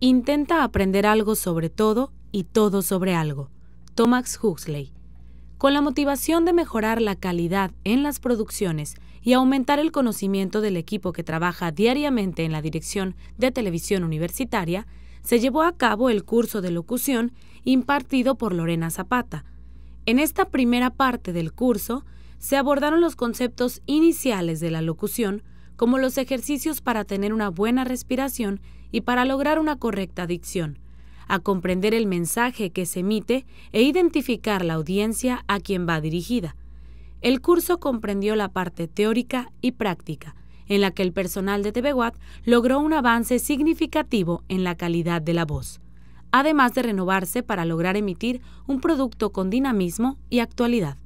Intenta aprender algo sobre todo y todo sobre algo. Thomas Huxley. Con la motivación de mejorar la calidad en las producciones y aumentar el conocimiento del equipo que trabaja diariamente en la dirección de televisión universitaria, se llevó a cabo el curso de locución impartido por Lorena Zapata. En esta primera parte del curso se abordaron los conceptos iniciales de la locución, como los ejercicios para tener una buena respiración y para lograr una correcta dicción, a comprender el mensaje que se emite e identificar la audiencia a quien va dirigida. El curso comprendió la parte teórica y práctica, en la que el personal de TVWAT logró un avance significativo en la calidad de la voz, además de renovarse para lograr emitir un producto con dinamismo y actualidad.